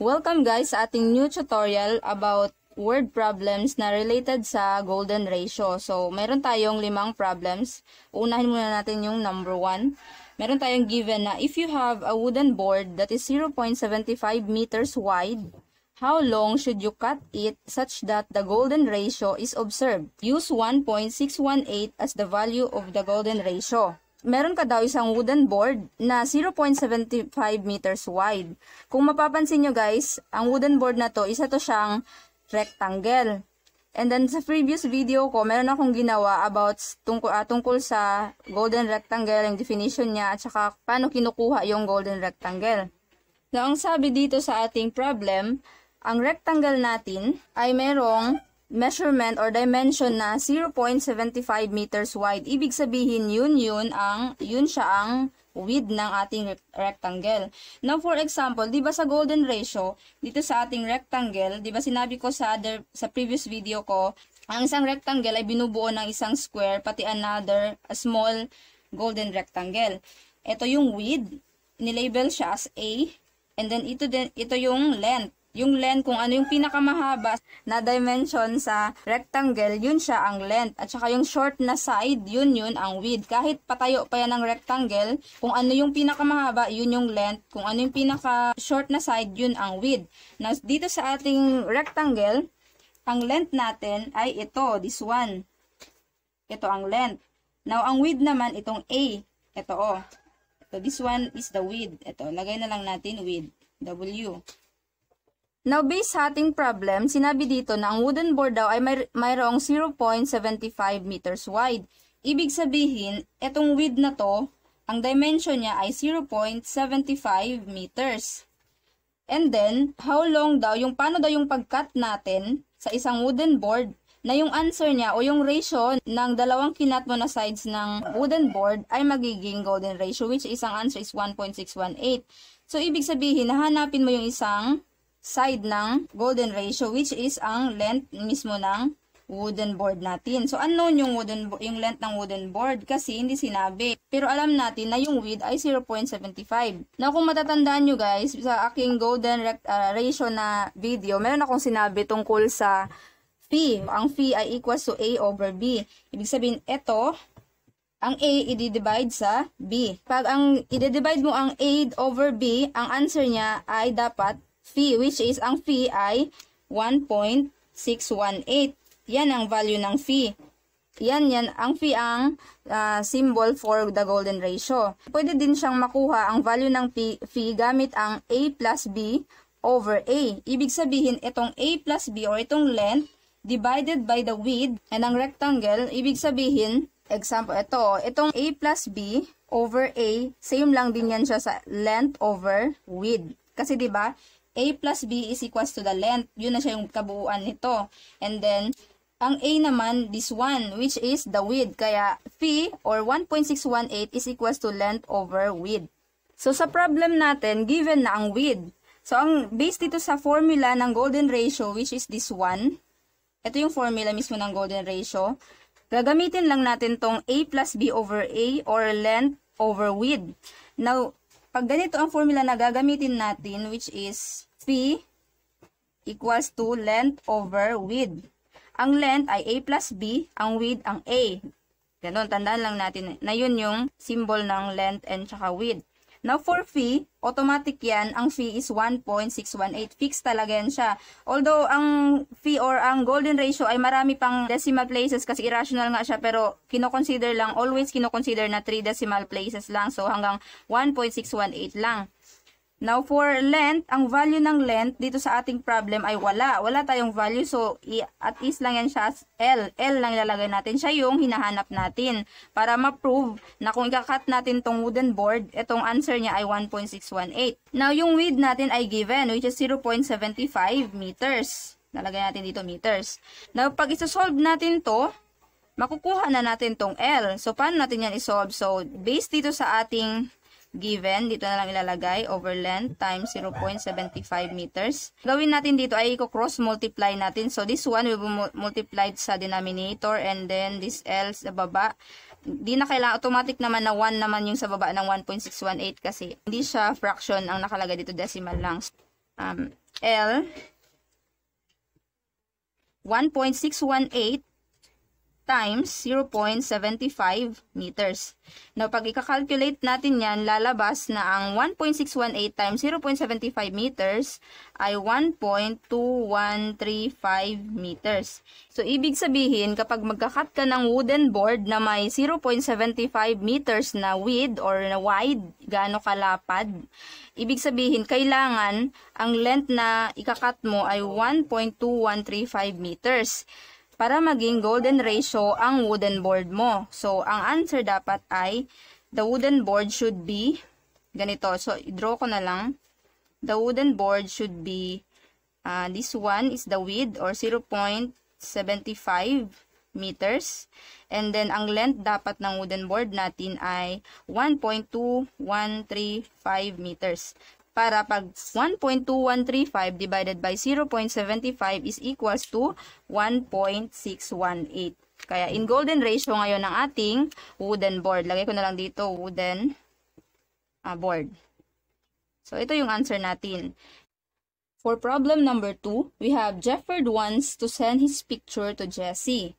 Welcome guys sa ating new tutorial about word problems na related sa golden ratio. So, meron tayong limang problems. Unahin muna natin yung number 1. Meron tayong given na if you have a wooden board that is 0.75 meters wide, how long should you cut it such that the golden ratio is observed? Use 1.618 as the value of the golden ratio meron ka daw isang wooden board na 0.75 meters wide. Kung mapapansin nyo guys, ang wooden board na to, isa to siyang rectangle. And then sa previous video ko, meron akong ginawa about tungkol, uh, ah, tungkol sa golden rectangle, yung definition niya, at saka paano kinukuha yung golden rectangle. Now, ang sabi dito sa ating problem, ang rectangle natin ay merong measurement or dimension na 0.75 meters wide. Ibig sabihin yun yun ang yun siya ang width ng ating rectangle. Now for example, 'di ba sa golden ratio dito sa ating rectangle, 'di ba sinabi ko sa other sa previous video ko, ang isang rectangle ay binubuo ng isang square pati another a small golden rectangle. Ito yung width, nilabel siya as A and then ito din ito yung length yung length, kung ano yung pinakamahaba na dimension sa rectangle, yun siya ang length. At saka yung short na side, yun yun ang width. Kahit patayo pa yan ng rectangle, kung ano yung pinakamahaba, yun yung length. Kung ano yung pinaka short na side, yun ang width. Now, dito sa ating rectangle, ang length natin ay ito, this one. Ito ang length. Now, ang width naman, itong A. Ito, oh. So, this one is the width. Ito, lagay na lang natin width. W. Now, based sa ating problem, sinabi dito na ang wooden board daw ay may, mayroong 0.75 meters wide. Ibig sabihin, itong width na to, ang dimension niya ay 0.75 meters. And then, how long daw, yung paano daw yung pagkat natin sa isang wooden board na yung answer niya o yung ratio ng dalawang kinat mo na sides ng wooden board ay magiging golden ratio which isang answer is 1.618. So, ibig sabihin, hahanapin mo yung isang side ng golden ratio which is ang length mismo ng wooden board natin. So unknown yung wooden yung length ng wooden board kasi hindi sinabi. Pero alam natin na yung width ay 0.75. Now kung matatandaan nyo guys, sa aking golden uh, ratio na video, meron akong sinabi tungkol sa phi. Ang phi ay equals to A over B. Ibig sabihin, ito, ang A i-divide sa B. Pag ang i-divide mo ang A over B, ang answer niya ay dapat fee which is ang fee ay 1.618. Yan ang value ng fee. Yan, yan. Ang fee ang uh, symbol for the golden ratio. Pwede din siyang makuha ang value ng fee gamit ang A plus B over A. Ibig sabihin, itong A plus B or itong length divided by the width and ang rectangle, ibig sabihin, example, ito, itong A plus B over A, same lang din yan siya sa length over width. Kasi 'di ba? a plus b is equals to the length. Yun na siya yung kabuuan nito. And then, ang A naman, this one, which is the width. Kaya, phi or 1.618 is equals to length over width. So, sa problem natin, given na ang width. So, ang based dito sa formula ng golden ratio, which is this one. Ito yung formula mismo ng golden ratio. Gagamitin lang natin tong A plus B over A or length over width. Now, pag ganito ang formula na gagamitin natin, which is P equals to length over width. Ang length ay A plus B, ang width ang A. Ganon, tandaan lang natin na yun yung symbol ng length and saka width. Now, for fee, automatic yan. Ang fee is 1.618. Fixed talaga yan siya. Although, ang fee or ang golden ratio ay marami pang decimal places kasi irrational nga siya. Pero, kinoconsider lang, always kinoconsider na 3 decimal places lang. So, hanggang 1.618 lang. Now, for length, ang value ng length dito sa ating problem ay wala. Wala tayong value. So, at least lang yan siya L. L lang ilalagay natin. Siya yung hinahanap natin. Para ma-prove na kung ikakat natin tong wooden board, itong answer niya ay 1.618. Now, yung width natin ay given, which is 0.75 meters. Nalagay natin dito meters. Now, pag isosolve natin to, makukuha na natin tong L. So, paano natin yan isolve? So, based dito sa ating given. Dito na lang ilalagay over length times 0.75 meters. Gawin natin dito ay i-cross multiply natin. So this one will be multiplied sa denominator and then this L sa baba. Di na kailangan automatic naman na 1 naman yung sa baba ng 1.618 kasi hindi siya fraction ang nakalagay dito decimal lang. Um, L 1.618 times 0.75 meters. Now, pag ikakalculate natin yan, lalabas na ang 1.618 times 0.75 meters ay 1.2135 meters. So, ibig sabihin, kapag magkakat ka ng wooden board na may 0.75 meters na width or na wide, gaano kalapad, ibig sabihin, kailangan ang length na ikakat mo ay 1.2135 meters para maging golden ratio ang wooden board mo. So, ang answer dapat ay, the wooden board should be, ganito. So, draw ko na lang. The wooden board should be, uh, this one is the width or 0.75 meters. And then, ang length dapat ng wooden board natin ay 1.2135 meters para pag 1.2135 divided by 0.75 is equals to 1.618. Kaya in golden ratio ngayon ang ating wooden board. Lagay ko na lang dito wooden uh, board. So ito yung answer natin. For problem number 2, we have Jefford wants to send his picture to Jesse.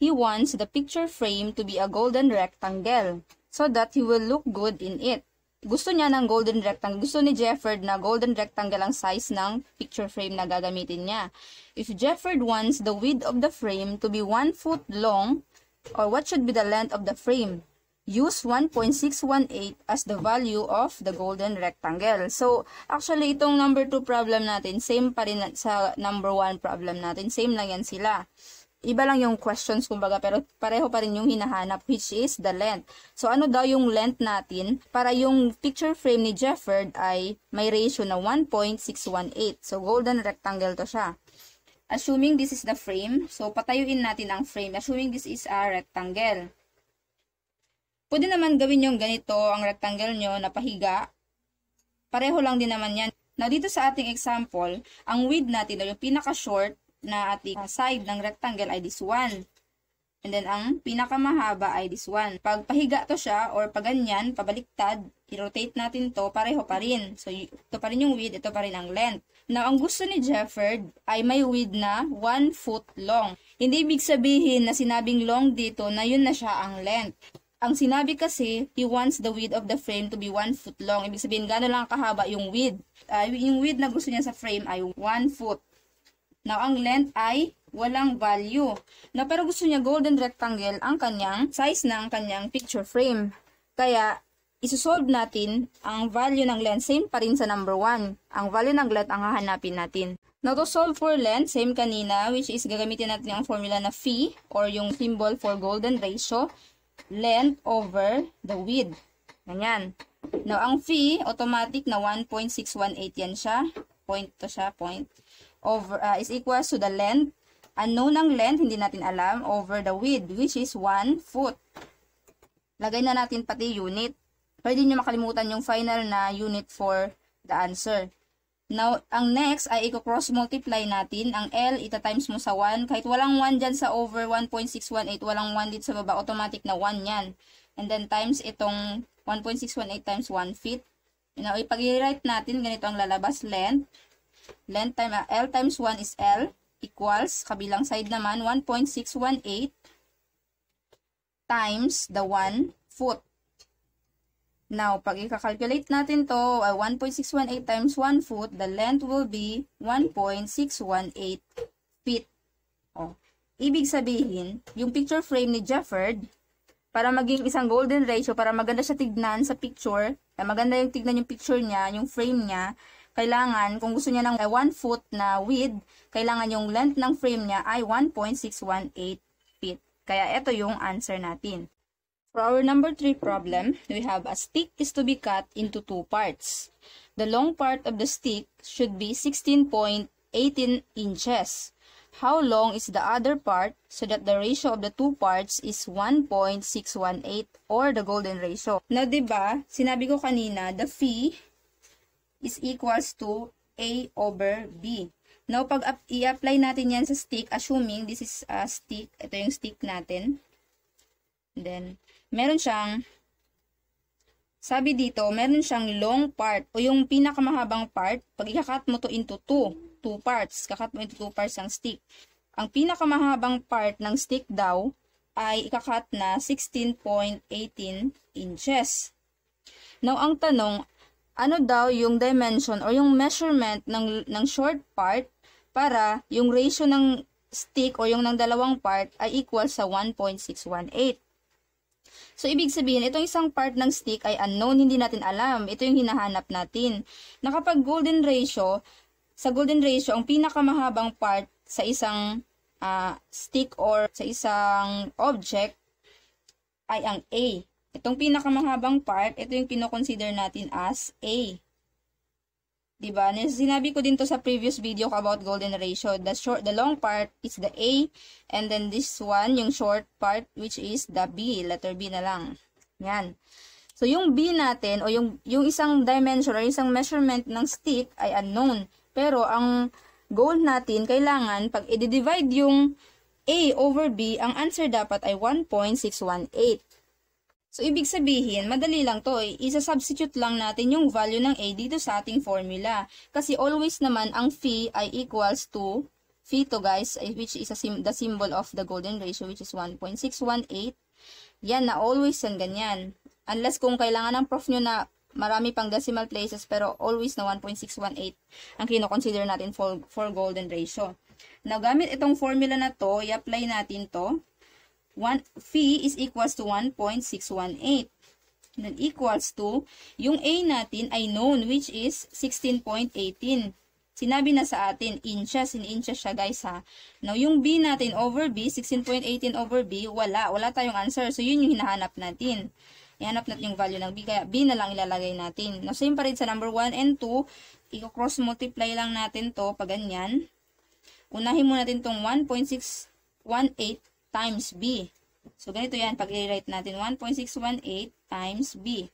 He wants the picture frame to be a golden rectangle so that he will look good in it gusto niya ng golden rectangle. Gusto ni Jefford na golden rectangle ang size ng picture frame na gagamitin niya. If Jefford wants the width of the frame to be 1 foot long, or what should be the length of the frame, use 1.618 as the value of the golden rectangle. So, actually, itong number 2 problem natin, same pa rin sa number 1 problem natin. Same lang yan sila iba lang yung questions kumbaga pero pareho pa rin yung hinahanap which is the length. So ano daw yung length natin para yung picture frame ni Jefford ay may ratio na 1.618. So golden rectangle to siya. Assuming this is the frame, so patayuin natin ang frame. Assuming this is a rectangle. Pwede naman gawin yung ganito ang rectangle nyo na pahiga. Pareho lang din naman yan. Now, dito sa ating example, ang width natin o yung pinaka-short na ating side ng rectangle ay this one. And then, ang pinakamahaba ay this one. Pag pahiga to siya, or pag ganyan, pabaliktad, i-rotate natin to, pareho pa rin. So, ito pa rin yung width, ito pa rin ang length. Now, ang gusto ni Jefford ay may width na 1 foot long. Hindi ibig sabihin na sinabing long dito na yun na siya ang length. Ang sinabi kasi, he wants the width of the frame to be 1 foot long. Ibig sabihin, gano'n lang kahaba yung width. Uh, yung width na gusto niya sa frame ay 1 foot. Now, ang length ay walang value. Now, pero gusto niya golden rectangle ang kanyang size ng kanyang picture frame. Kaya, isusolve natin ang value ng length. Same pa rin sa number 1. Ang value ng length ang hahanapin natin. Now, to solve for length, same kanina, which is gagamitin natin ang formula na phi or yung symbol for golden ratio, length over the width. Ganyan. Now, ang phi, automatic na 1.618 yan siya. Point to siya, point over uh, is equal to the length. Unknown ang length, hindi natin alam, over the width, which is 1 foot. Lagay na natin pati unit. Pwede nyo makalimutan yung final na unit for the answer. Now, ang next ay i-cross multiply natin. Ang L, ita-times mo sa 1. Kahit walang 1 dyan sa over 1.618, walang 1 dito sa baba, automatic na 1 yan. And then times itong 1.618 times 1 feet. Now, ipag-rewrite natin, ganito ang lalabas length. Length time, uh, L times 1 is L equals, kabilang side naman, 1.618 times the 1 foot. Now, pag i-calculate natin to, uh, ah, 1.618 times 1 foot, the length will be 1.618 feet. Oh. Ibig sabihin, yung picture frame ni Jefford, para maging isang golden ratio, para maganda siya tignan sa picture, na maganda yung tignan yung picture niya, yung frame niya, kailangan, kung gusto niya ng 1 eh, foot na width, kailangan yung length ng frame niya ay 1.618 feet. Kaya ito yung answer natin. For our number 3 problem, we have a stick is to be cut into two parts. The long part of the stick should be 16.18 inches. How long is the other part so that the ratio of the two parts is 1.618 or the golden ratio? Na 'di ba? Sinabi ko kanina, the fee is equals to A over B. Now, pag i-apply natin yan sa stick, assuming this is a stick, ito yung stick natin. Then, meron siyang, sabi dito, meron siyang long part, o yung pinakamahabang part, pag i-cut mo to into two, two parts, kakat mo into two parts ang stick. Ang pinakamahabang part ng stick daw, ay ikakat na 16.18 inches. Now, ang tanong, ano daw yung dimension or yung measurement ng, ng short part para yung ratio ng stick o yung ng dalawang part ay equal sa 1.618. So, ibig sabihin, itong isang part ng stick ay unknown, hindi natin alam. Ito yung hinahanap natin. Nakapag golden ratio, sa golden ratio, ang pinakamahabang part sa isang uh, stick or sa isang object ay ang A. Itong pinakamahabang part, ito yung pinoconsider natin as A. Diba? Sinabi ko din to sa previous video ko about golden ratio. The short, the long part is the A. And then this one, yung short part, which is the B. Letter B na lang. Yan. So, yung B natin, o yung, yung isang dimension, or isang measurement ng stick ay unknown. Pero, ang goal natin, kailangan, pag i-divide yung A over B, ang answer dapat ay 1.618. So, ibig sabihin, madali lang to. Eh. Isa-substitute lang natin yung value ng A dito sa ating formula. Kasi always naman, ang phi ay equals to, phi to guys, eh, which is a sim the symbol of the golden ratio, which is 1.618. Yan, na always yan, ganyan. Unless kung kailangan ng prof nyo na marami pang decimal places, pero always na 1.618 ang kinoconsider natin for, for golden ratio. Now, gamit itong formula na to, i-apply natin to. 1 phi is equals to 1.618. Then equals to, yung A natin ay known which is 16.18. Sinabi na sa atin, inches, in inches siya guys ha. Now, yung B natin over B, 16.18 over B, wala. Wala tayong answer. So, yun yung hinahanap natin. Ihanap natin yung value ng B, kaya B na lang ilalagay natin. Now, same pa rin sa number 1 and 2, i-cross multiply lang natin to pag ganyan. Unahin muna natin tong 1.618 times B. So, ganito yan. Pag i-write natin, 1.618 times B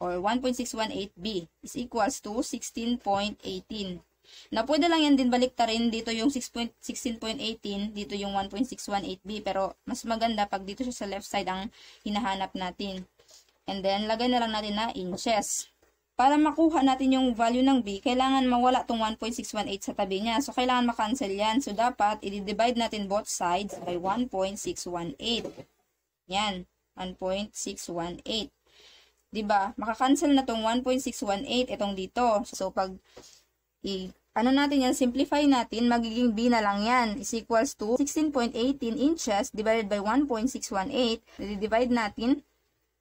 or 1.618B is equals to 16.18. Now, pwede lang yan din baliktarin dito yung 16.18, dito yung 1.618B, pero mas maganda pag dito siya sa left side ang hinahanap natin. And then, lagay na lang natin na inches para makuha natin yung value ng b, kailangan mawala tong 1.618 sa tabi niya. So, kailangan makancel yan. So, dapat, i-divide natin both sides by 1.618. Yan. 1.618. Diba? Makakancel na tong 1.618 itong dito. So, pag i ano natin yan, simplify natin, magiging b na lang yan. Is equals to 16.18 inches divided by 1.618. i Divide natin.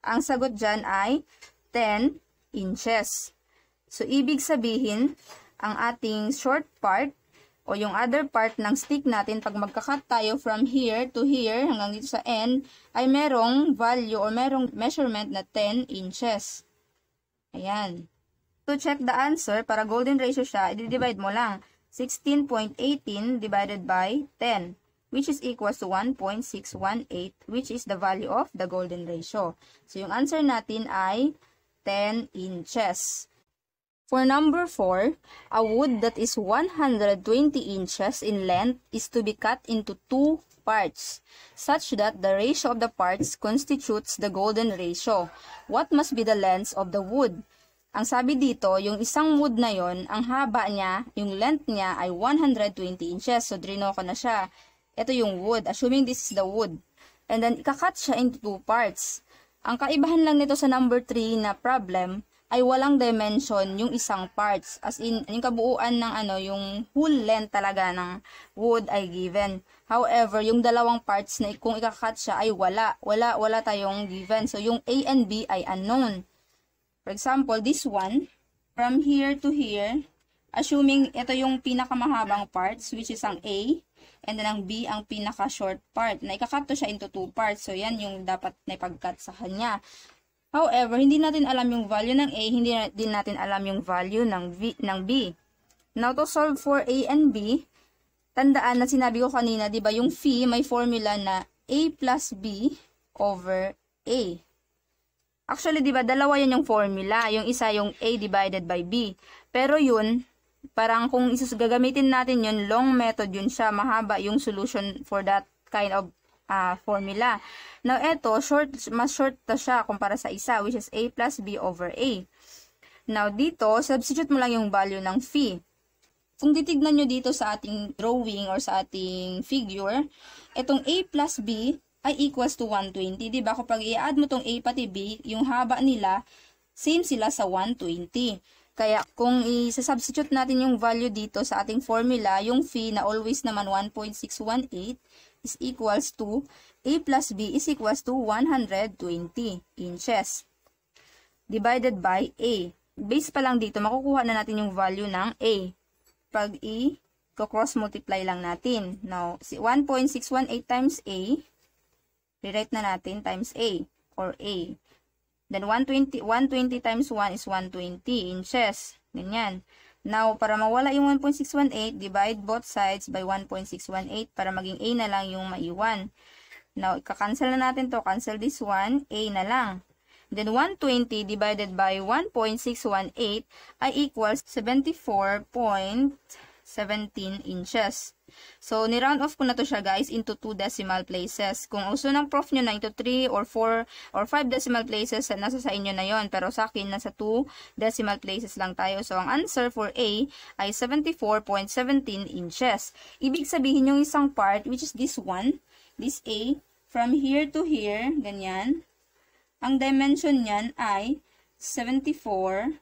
Ang sagot dyan ay 10 inches. So, ibig sabihin, ang ating short part o yung other part ng stick natin pag magkakat tayo from here to here hanggang dito sa end ay merong value o merong measurement na 10 inches. Ayan. To check the answer, para golden ratio siya, i-divide mo lang 16.18 divided by 10 which is equals to 1.618 which is the value of the golden ratio. So yung answer natin ay 10 inches. For number 4, a wood that is 120 inches in length is to be cut into two parts, such that the ratio of the parts constitutes the golden ratio. What must be the length of the wood? Ang sabi dito, yung isang wood na yon, ang haba niya, yung length niya ay 120 inches. So, drino ko na siya. Ito yung wood. Assuming this is the wood. And then, ikakat siya into two parts. Ang kaibahan lang nito sa number 3 na problem ay walang dimension yung isang parts. As in, yung kabuuan ng ano, yung whole length talaga ng wood ay given. However, yung dalawang parts na kung ikakat siya ay wala. Wala, wala tayong given. So, yung A and B ay unknown. For example, this one, from here to here, assuming ito yung pinakamahabang parts, which is ang A, And then ang B, ang pinaka-short part. Na ikakat to siya into two parts. So, yan yung dapat na ipag sa kanya. However, hindi natin alam yung value ng A, hindi na, din natin alam yung value ng, v, ng B. Now, to solve for A and B, tandaan na sinabi ko kanina, di ba yung phi, may formula na A plus B over A. Actually, di ba, dalawa yan yung formula. Yung isa yung A divided by B. Pero yun, parang kung gagamitin natin yun, long method yun siya, mahaba yung solution for that kind of uh, formula. Now, eto, short, mas short to siya kumpara sa isa, which is A plus B over A. Now, dito, substitute mo lang yung value ng phi. Kung titignan nyo dito sa ating drawing or sa ating figure, itong A plus B ay equals to 120. Diba? Kapag i-add mo tong A pati B, yung haba nila, same sila sa 120. Kaya kung i-substitute natin yung value dito sa ating formula, yung phi na always naman 1.618 is equals to A plus B is equals to 120 inches divided by A. Base pa lang dito, makukuha na natin yung value ng A. Pag i cross multiply lang natin. Now, 1.618 times A, rewrite na natin times A or A. Then, 120, 120 times 1 is 120 inches. Ganyan. Now, para mawala yung 1.618, divide both sides by 1.618 para maging A na lang yung maiwan. Now, ikakancel na natin to. Cancel this one. A na lang. Then, 120 divided by 1.618 ay equals 74.17 inches. So, ni-round off ko na to siya guys into 2 decimal places. Kung uso ng prof nyo na into 3 or 4 or 5 decimal places, nasa sa inyo na yon Pero sa akin, nasa 2 decimal places lang tayo. So, ang answer for A ay 74.17 inches. Ibig sabihin yung isang part, which is this one, this A, from here to here, ganyan. Ang dimension niyan ay 74.17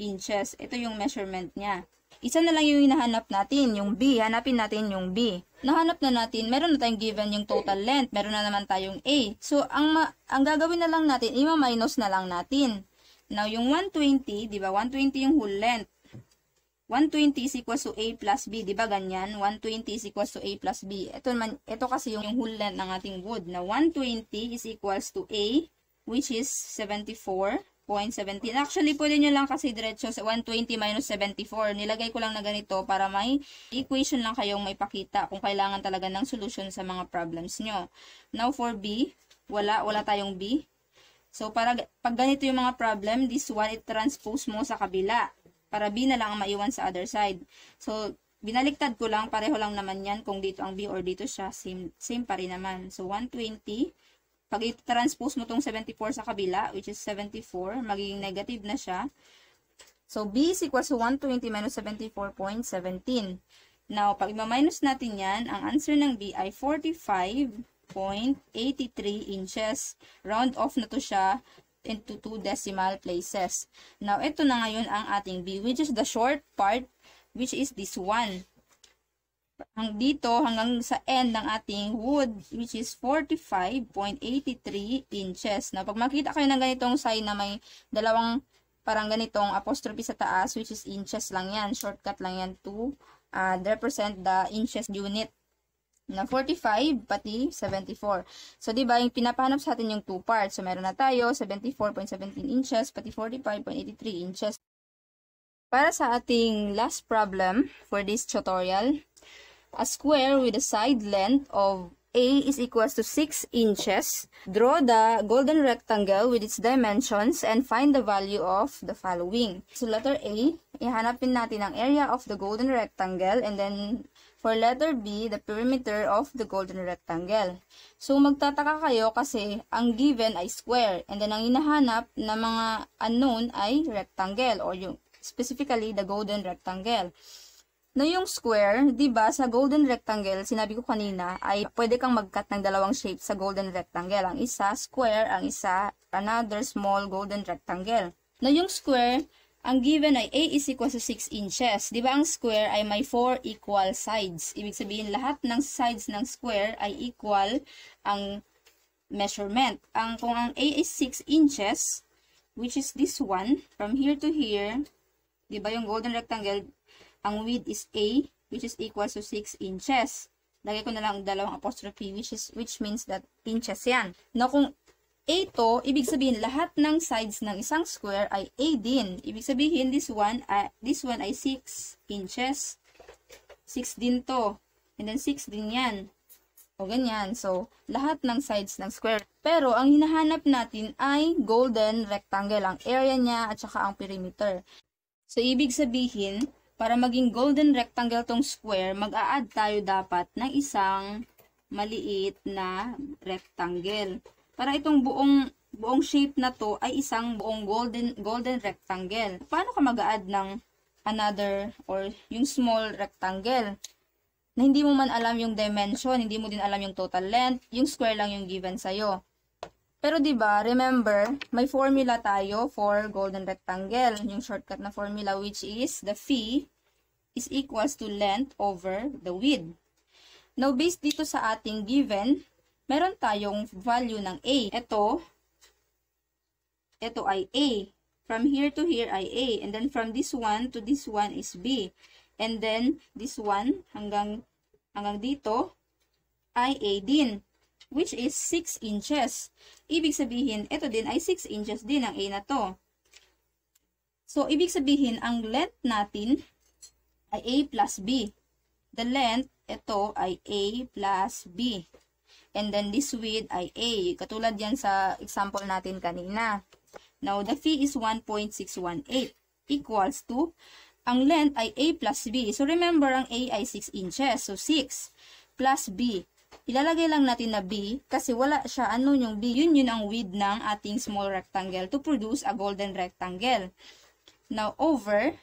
inches. Ito yung measurement niya. Isa na lang yung hinahanap natin, yung B. Hanapin natin yung B. Nahanap na natin, meron na tayong given yung total length, meron na naman tayong A. So, ang, ma ang gagawin na lang natin, ima-minus na lang natin. Now, yung 120, di ba? 120 yung whole length. 120 is equals to A plus B, di ba ganyan? 120 is equals to A plus B. Ito, man, ito kasi yung, yung whole length ng ating wood. Na 120 is equals to A, which is 74 0.17. Actually, pwede nyo lang kasi diretso sa 120 minus 74. Nilagay ko lang na ganito para may equation lang kayong may pakita kung kailangan talaga ng solution sa mga problems nyo. Now, for B, wala, wala tayong B. So, para, pag ganito yung mga problem, this one, it transpose mo sa kabila. Para B na lang ang maiwan sa other side. So, binaliktad ko lang, pareho lang naman yan kung dito ang B or dito siya, same, same pa rin naman. So, 120 pag i-transpose mo tong 74 sa kabila, which is 74, magiging negative na siya. So, B is equals to 120 minus 74.17. Now, pag ma-minus natin yan, ang answer ng B ay 45.83 inches. Round off na to siya into two decimal places. Now, ito na ngayon ang ating B, which is the short part, which is this one hang dito hanggang sa end ng ating wood which is 45.83 inches. Na pag makita kayo ng ganitong sign na may dalawang parang ganitong apostrophe sa taas which is inches lang yan. Shortcut lang yan to uh, represent the inches unit na 45 pati 74. So, di ba, yung pinapahanap sa atin yung two parts. So, meron na tayo 74.17 inches pati 45.83 inches. Para sa ating last problem for this tutorial, A square with a side length of A is equals to 6 inches. Draw the golden rectangle with its dimensions and find the value of the following. So letter A, ihanapin natin ang area of the golden rectangle and then for letter B, the perimeter of the golden rectangle. So magtataka kayo kasi ang given ay square and then ang hinahanap na mga unknown ay rectangle or yung specifically the golden rectangle na yung square, 'di ba, sa golden rectangle, sinabi ko kanina, ay pwede kang mag-cut ng dalawang shape sa golden rectangle. Ang isa square, ang isa another small golden rectangle. Na yung square, ang given ay A is equal to 6 inches. 'Di ba ang square ay may 4 equal sides. Ibig sabihin lahat ng sides ng square ay equal ang measurement. Ang kung ang A is 6 inches, which is this one, from here to here, 'di ba yung golden rectangle ang width is A, which is equal to 6 inches. Lagay ko na lang ang dalawang apostrophe, which, is, which means that inches yan. Now, kung A to, ibig sabihin lahat ng sides ng isang square ay A din. Ibig sabihin, this one, uh, this one ay 6 inches. 6 din to. And then 6 din yan. O ganyan. So, lahat ng sides ng square. Pero, ang hinahanap natin ay golden rectangle. Ang area niya at saka ang perimeter. So, ibig sabihin, para maging golden rectangle tong square, mag-a-add tayo dapat ng isang maliit na rectangle. Para itong buong buong shape na to ay isang buong golden golden rectangle. Paano ka mag-a-add ng another or yung small rectangle? Na hindi mo man alam yung dimension, hindi mo din alam yung total length, yung square lang yung given sa'yo. Pero 'di ba, remember, may formula tayo for golden rectangle, yung shortcut na formula which is the phi is equals to length over the width. Now based dito sa ating given, meron tayong value ng a. Ito ito ay a. From here to here ay a and then from this one to this one is b. And then this one hanggang hanggang dito ay a din which is 6 inches. Ibig sabihin, ito din ay 6 inches din ang A na to. So, ibig sabihin, ang length natin ay A plus B. The length, ito ay A plus B. And then, this width ay A. Katulad yan sa example natin kanina. Now, the fee is 1.618 equals to, ang length ay A plus B. So, remember, ang A ay 6 inches. So, 6 plus B Ilalagay lang natin na B kasi wala siya ano yung B. Yun yun ang width ng ating small rectangle to produce a golden rectangle. Now over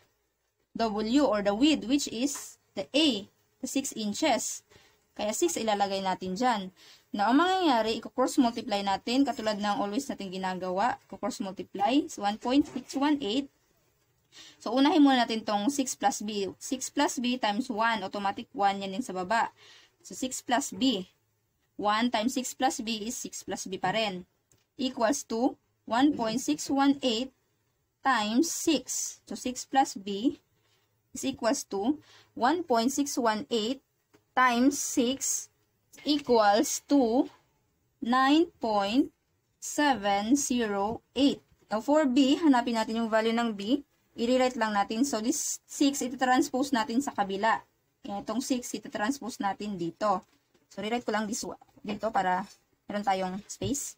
W or the width which is the A, the 6 inches. Kaya 6 ilalagay natin dyan. Now, ang mangyayari, i-cross multiply natin katulad ng always natin ginagawa. I-cross multiply. So, 1.618. So, unahin muna natin tong 6 plus B. 6 plus B times 1. Automatic 1 yan yung sa baba. So, 6 plus b. 1 times 6 plus b is 6 plus b pa rin. Equals to 1.618 times 6. So, 6 plus b is equals to 1.618 times 6 equals to 9.708. Now, for b, hanapin natin yung value ng b. I-rewrite lang natin. So, this 6, ito transpose natin sa kabila. Itong 6, itatranspose natin dito. So, rewrite ko lang this dito para meron tayong space.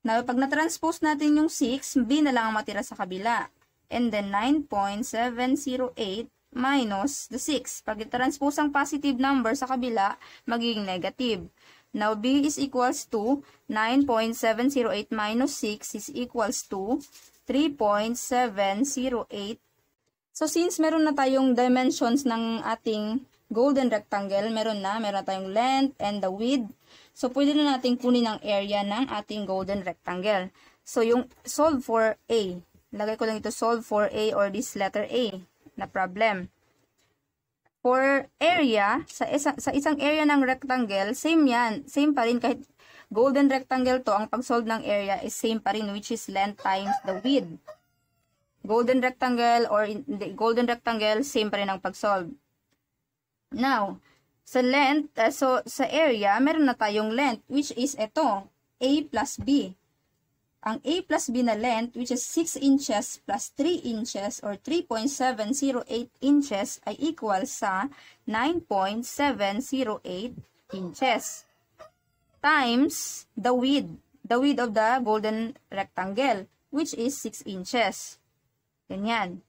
Now, pag na-transpose natin yung 6, B na lang ang matira sa kabila. And then, 9.708 minus the 6. Pag transpose ang positive number sa kabila, magiging negative. Now, B is equals to 9.708 minus 6 is equals to 3.708 So since meron na tayong dimensions ng ating golden rectangle, meron na, meron na tayong length and the width. So pwede na nating kunin ang area ng ating golden rectangle. So yung solve for A, lagay ko lang ito solve for A or this letter A na problem. For area, sa, isang, sa isang area ng rectangle, same yan. Same pa rin kahit golden rectangle to, ang pag-solve ng area is same pa rin which is length times the width. Golden rectangle or in the golden rectangle, same pa rin ang pag-solve. Now, sa length, uh, so sa area, meron na tayong length which is ito, A plus B. Ang A plus B na length which is 6 inches plus 3 inches or 3.708 inches ay equal sa 9.708 inches times the width, the width of the golden rectangle which is 6 inches. Ganyan.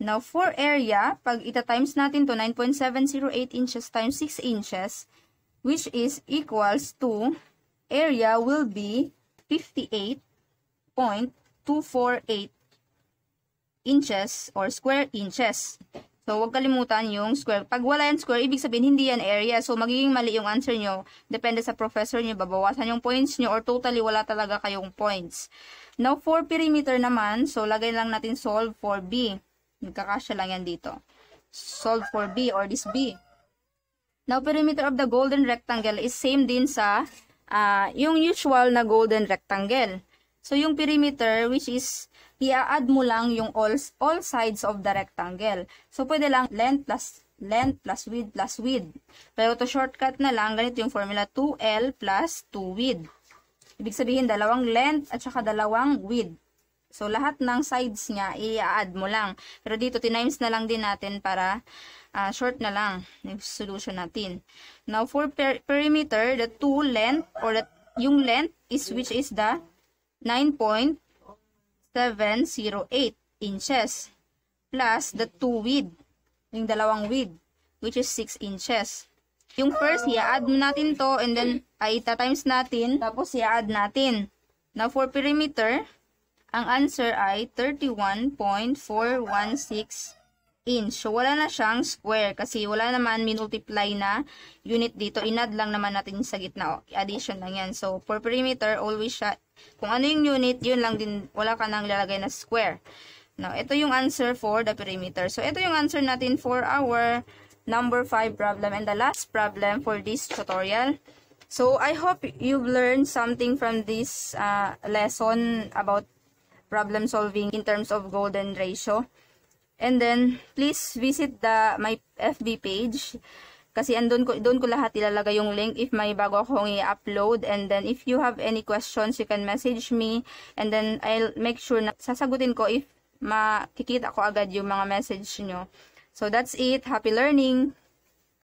Now, for area, pag ita-times natin to 9.708 inches times 6 inches, which is equals to area will be 58.248 inches or square inches. So, huwag kalimutan yung square. Pag wala yan square, ibig sabihin hindi yan area. So, magiging mali yung answer nyo. Depende sa professor nyo. Babawasan yung points nyo or totally wala talaga kayong points. Now, for perimeter naman, so lagay lang natin solve for B. Nagkakasya lang yan dito. Solve for B or this B. Now, perimeter of the golden rectangle is same din sa uh, yung usual na golden rectangle. So, yung perimeter, which is, i-add mo lang yung all, all sides of the rectangle. So, pwede lang length plus length plus width plus width. Pero to shortcut na lang, ganito yung formula 2L plus 2 width. Ibig sabihin, dalawang length at saka dalawang width. So, lahat ng sides niya, i-add mo lang. Pero dito, tinimes na lang din natin para uh, short na lang yung solution natin. Now, for per perimeter, the two length or the, yung length is which is the 9.708 inches plus the two width, yung dalawang width, which is 6 inches. Yung first, i-add natin to and then ay ita-times natin tapos i-add natin. Now for perimeter, ang answer ay 31.416 inch. So wala na siyang square kasi wala naman minultiply na unit dito. Inad lang naman natin sa gitna. O, addition lang yan. So for perimeter, always siya, kung ano yung unit, yun lang din, wala ka nang lalagay na square. Now, ito yung answer for the perimeter. So ito yung answer natin for our number 5 problem and the last problem for this tutorial. So I hope you've learned something from this uh, lesson about problem solving in terms of golden ratio. And then please visit the my FB page kasi andun ko doon ko lahat ilalagay yung link if may bago akong i-upload and then if you have any questions you can message me and then I'll make sure na sasagutin ko if makikita ko agad yung mga message nyo. So that's it. Happy learning!